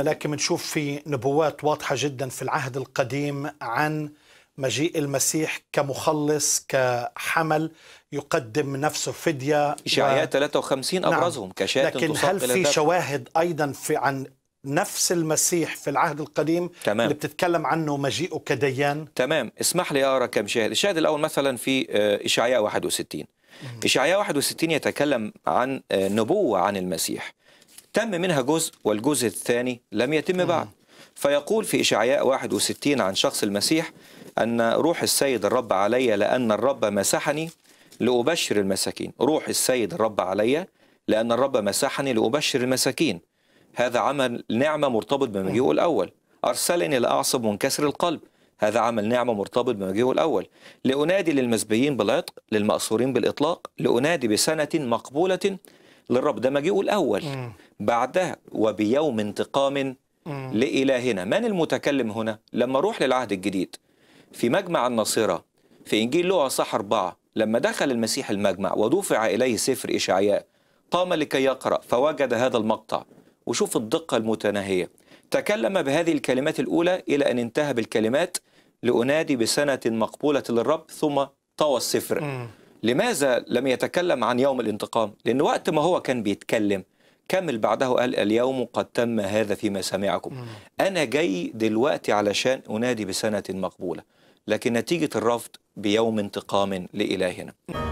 لكن بنشوف في نبوات واضحة جدا في العهد القديم عن مجيء المسيح كمخلص كحمل يقدم نفسه فدية إشعياء و... 53 نعم. أبرزهم نعم. كشاة لكن هل في شواهد أيضا في عن نفس المسيح في العهد القديم تمام. اللي بتتكلم عنه مجيئه كديان تمام اسمح لي أقرأ كم شاهد الشاهد الأول مثلا في آه، إشعياء 61 إشعياء 61 يتكلم عن آه، نبوة عن المسيح تم منها جزء والجزء الثاني لم يتم بعد فيقول في إشعياء 61 عن شخص المسيح أن روح السيد الرب علي لأن الرب مسحني لأبشر المساكين روح السيد الرب علي لأن الرب مسحني لأبشر المساكين هذا عمل نعمة مرتبط بمجيئه الأول أرسلني لأعصب منكسر القلب هذا عمل نعمة مرتبط بمجيئه الأول لأنادي للمسبيين بالعتق للمأسورين بالإطلاق لأنادي بسنة مقبولة للرب ده مجيئه الأول بعدها وبيوم انتقام لإلهنا من المتكلم هنا لما روح للعهد الجديد في مجمع الناصرة في إنجيل لوقا صح أربعة لما دخل المسيح المجمع ودفع إليه سفر إشعياء قام لكي يقرأ فوجد هذا المقطع وشوف الدقة المتناهية تكلم بهذه الكلمات الأولى إلى أن انتهى بالكلمات لأنادي بسنة مقبولة للرب ثم طوى السفر لماذا لم يتكلم عن يوم الانتقام؟ لأن وقت ما هو كان بيتكلم كمل بعده قال اليوم قد تم هذا فيما سمعكم أنا جاي دلوقتي علشان أنادي بسنة مقبولة لكن نتيجة الرفض بيوم انتقام لإلهنا